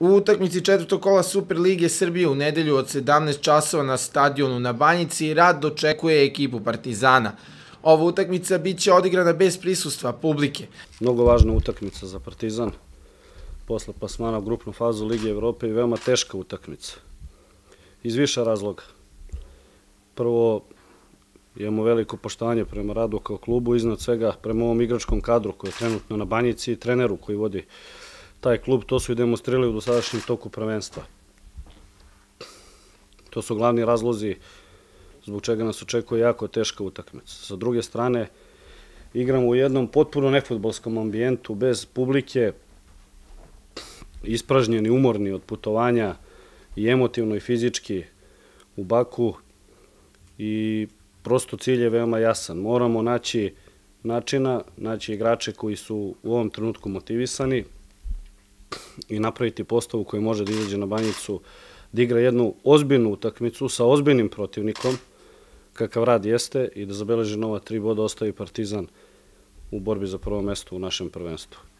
U utakmici četvrtog kola Super Lige Srbije u nedelju od 17 časova na stadionu na Banjici rad dočekuje ekipu Partizana. Ova utakmica biće odigrana bez prisustva publike. Mnogo važna utakmica za Partizan. Posle pasmana u grupnu fazu Lige Evrope i veoma teška utakmica. Iz više razloga. Prvo, imamo veliko poštovanje prema radu kao klubu, iznad svega prema ovom igračkom kadru koji je trenutno na Banjici i treneru koji vodi taj klub, to su i demonstrirali u dosadašnjem toku prvenstva. To su glavni razlozi zbog čega nas očekuje jako teška utakmica. Sa druge strane, igramo u jednom potpuno nefutbolskom ambijentu, bez publike, ispražnjeni, umorni od putovanja i emotivno i fizički u Baku i prosto cilj je veoma jasan. Moramo naći načina, naći igrače koji su u ovom trenutku motivisani, i napraviti postavu koji može da izađe na banjicu, da igra jednu ozbiljnu utakmicu sa ozbiljnim protivnikom, kakav rad jeste, i da zabeleži nova tri boda ostavi Partizan u borbi za prvo mesto u našem prvenstvu.